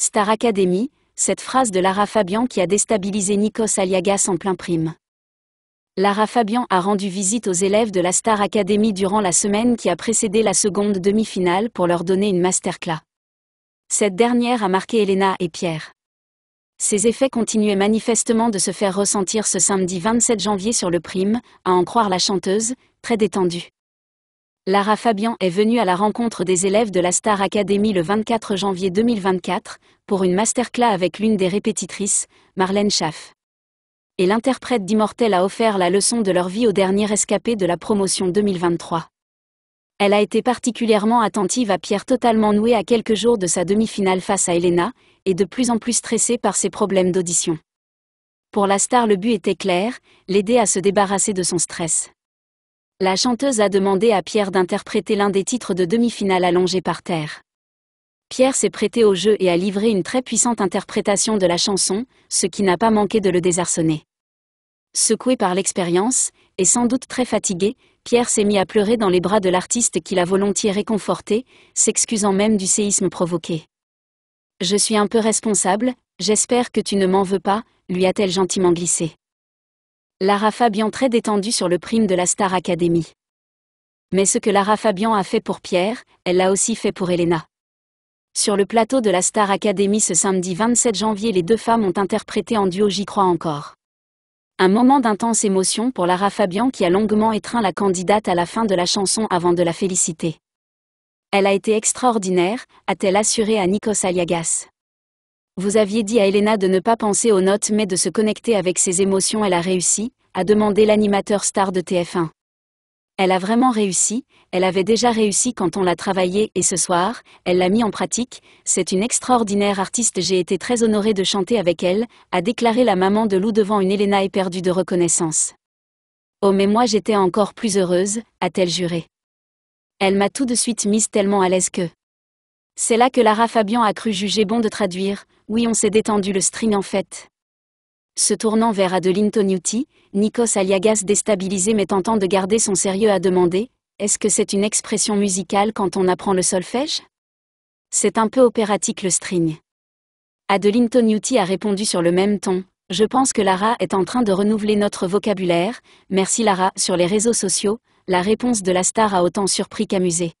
Star Academy, cette phrase de Lara Fabian qui a déstabilisé Nikos Aliagas en plein prime. Lara Fabian a rendu visite aux élèves de la Star Academy durant la semaine qui a précédé la seconde demi-finale pour leur donner une masterclass. Cette dernière a marqué Elena et Pierre. Ces effets continuaient manifestement de se faire ressentir ce samedi 27 janvier sur le prime, à en croire la chanteuse, très détendue. Lara Fabian est venue à la rencontre des élèves de la Star Academy le 24 janvier 2024 pour une masterclass avec l'une des répétitrices, Marlène Schaff. Et l'interprète d'Immortel a offert la leçon de leur vie aux dernier escapé de la promotion 2023. Elle a été particulièrement attentive à Pierre totalement noué à quelques jours de sa demi-finale face à Elena, et de plus en plus stressée par ses problèmes d'audition. Pour la star le but était clair, l'aider à se débarrasser de son stress la chanteuse a demandé à Pierre d'interpréter l'un des titres de demi-finale allongé par terre. Pierre s'est prêté au jeu et a livré une très puissante interprétation de la chanson, ce qui n'a pas manqué de le désarçonner. Secoué par l'expérience, et sans doute très fatigué, Pierre s'est mis à pleurer dans les bras de l'artiste qui l'a volontiers réconforté, s'excusant même du séisme provoqué. Je suis un peu responsable, j'espère que tu ne m'en veux pas, lui a-t-elle gentiment glissé. Lara Fabian très détendue sur le prime de la Star Academy. Mais ce que Lara Fabian a fait pour Pierre, elle l'a aussi fait pour Elena. Sur le plateau de la Star Academy ce samedi 27 janvier, les deux femmes ont interprété en duo J'y crois encore. Un moment d'intense émotion pour Lara Fabian qui a longuement étreint la candidate à la fin de la chanson avant de la féliciter. Elle a été extraordinaire, a-t-elle assuré à Nikos Aliagas. Vous aviez dit à Elena de ne pas penser aux notes mais de se connecter avec ses émotions. Elle a réussi, a demandé l'animateur star de TF1. Elle a vraiment réussi, elle avait déjà réussi quand on l'a travaillée et ce soir, elle l'a mis en pratique, c'est une extraordinaire artiste, j'ai été très honorée de chanter avec elle, a déclaré la maman de Lou devant une Elena éperdue de reconnaissance. Oh mais moi j'étais encore plus heureuse, a-t-elle juré. Elle m'a tout de suite mise tellement à l'aise que... C'est là que Lara Fabian a cru juger bon de traduire « Oui on s'est détendu le string en fait ». Se tournant vers Adeline Tonyuti, Nikos Aliagas déstabilisé mais tentant de garder son sérieux a demandé « Est-ce que c'est une expression musicale quand on apprend le solfège ?» C'est un peu opératique le string. Adeline Tonyuti a répondu sur le même ton « Je pense que Lara est en train de renouveler notre vocabulaire, merci Lara ». Sur les réseaux sociaux, la réponse de la star a autant surpris qu'amusé.